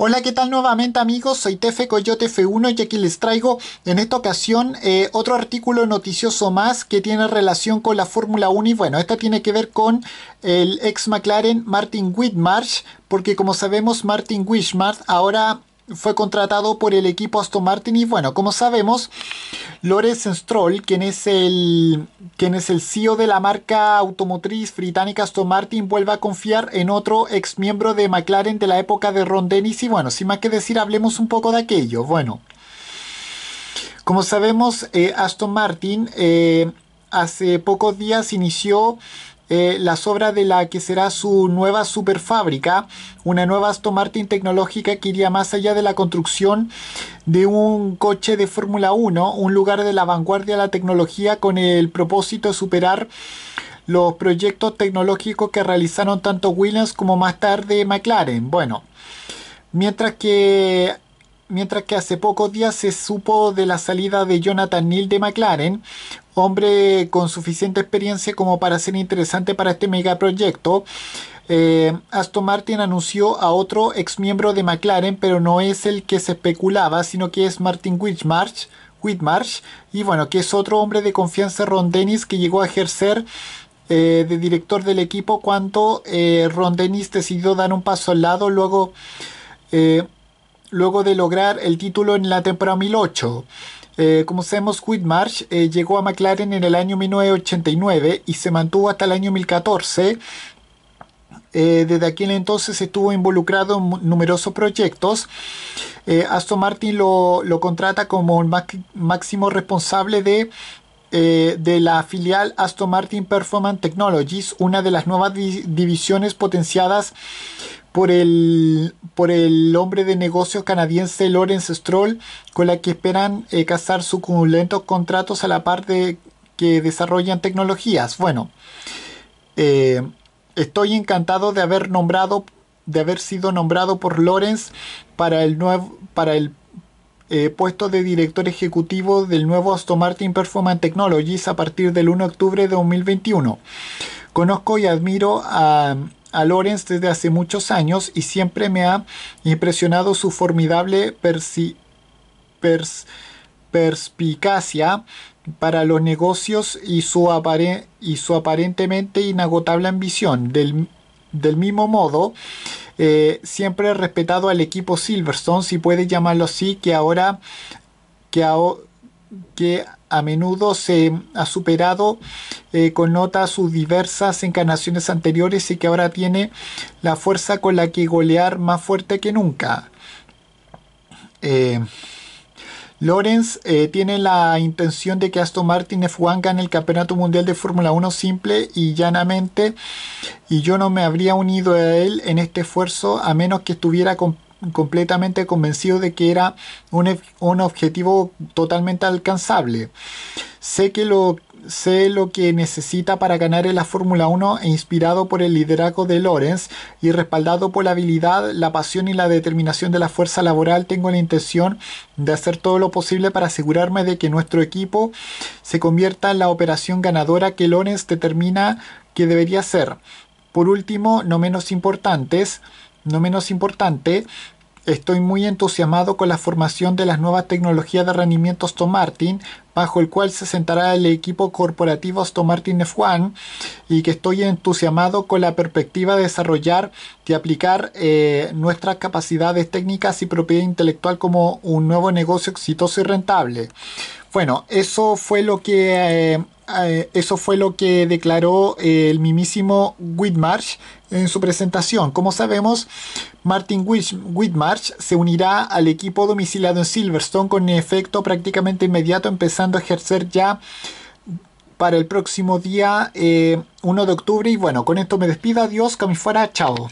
Hola, ¿qué tal nuevamente amigos? Soy Tefe Coyote F1 y aquí les traigo en esta ocasión eh, otro artículo noticioso más que tiene relación con la Fórmula 1 y bueno, esta tiene que ver con el ex McLaren Martin Whitmarsh porque como sabemos Martin Whitmarsh ahora fue contratado por el equipo Aston Martin y bueno, como sabemos, Lorenz Stroll, quien es el quien es el CEO de la marca automotriz británica Aston Martin, vuelve a confiar en otro ex miembro de McLaren de la época de Ron Dennis y bueno, sin más que decir, hablemos un poco de aquello. Bueno, como sabemos, eh, Aston Martin eh, hace pocos días inició eh, la sobra de la que será su nueva superfábrica, una nueva Aston Martin tecnológica que iría más allá de la construcción de un coche de Fórmula 1, un lugar de la vanguardia de la tecnología con el propósito de superar los proyectos tecnológicos que realizaron tanto Williams como más tarde McLaren. Bueno, mientras que mientras que hace pocos días se supo de la salida de Jonathan Neal de McLaren, hombre con suficiente experiencia como para ser interesante para este megaproyecto. Eh, Aston Martin anunció a otro ex miembro de McLaren, pero no es el que se especulaba, sino que es Martin Whitmarsh, y bueno, que es otro hombre de confianza Ron Dennis que llegó a ejercer eh, de director del equipo cuando eh, Ron Dennis decidió dar un paso al lado luego luego de lograr el título en la temporada 2008. Eh, como sabemos, Whitmarsh eh, llegó a McLaren en el año 1989 y se mantuvo hasta el año 2014. Eh, desde aquel entonces estuvo involucrado en numerosos proyectos. Aston Martin lo, contrata como el máximo responsable de, de la filial Aston Martin Performance Technologies, una de las nuevas divisiones potenciadas por el, por el hombre de negocios canadiense Lawrence Stroll, con la que esperan eh, cazar suculentos contratos a la par de que desarrollan tecnologías. Bueno, eh, estoy encantado de haber nombrado, de haber sido nombrado por Lawrence para el nuevo, para el eh, puesto de director ejecutivo del nuevo Aston Martin Performance Technologies a partir del 1 de octubre de 2021. Conozco y admiro a a Lorenz desde hace muchos años y siempre me ha impresionado su formidable perspicacia para los negocios y su, y su aparentemente inagotable ambición. Del, mismo modo, eh, siempre he respetado al equipo Silverstone, si puede llamarlo así, que ahora, que, que a menudo se ha superado, eh, con nota sus diversas encarnaciones anteriores y que ahora tiene la fuerza con la que golear más fuerte que nunca. Eh, Lorenz eh, tiene la intención de que Aston Martin F1 gane el Campeonato Mundial de Fórmula 1 simple y llanamente y yo no me habría unido a él en este esfuerzo a menos que estuviera con completamente convencido de que era un, un objetivo totalmente alcanzable. Sé que lo sé lo que necesita para ganar en la Fórmula 1 e inspirado por el liderazgo de Lorenz y respaldado por la habilidad, la pasión y la determinación de la fuerza laboral, tengo la intención de hacer todo lo posible para asegurarme de que nuestro equipo se convierta en la operación ganadora que Lorenz determina que debería ser. Por último, no menos importantes, no menos importante, Estoy muy entusiasmado con la formación de las nuevas tecnologías de rendimiento Aston Martin, bajo el cual se sentará el equipo corporativo Aston Martin F1, y que estoy entusiasmado con la perspectiva de desarrollar y aplicar eh, nuestras capacidades técnicas y propiedad intelectual como un nuevo negocio exitoso y rentable. Bueno, eso fue lo que... Eh, eh, eso fue lo que declaró eh, el mismísimo Whitmarsh en su presentación. Como sabemos, Martin Whitmarsh se unirá al equipo domiciliado en Silverstone con efecto prácticamente inmediato, empezando a ejercer ya para el próximo día 1 eh, de octubre. Y bueno, con esto me despido. Adiós, que fuera. Chao.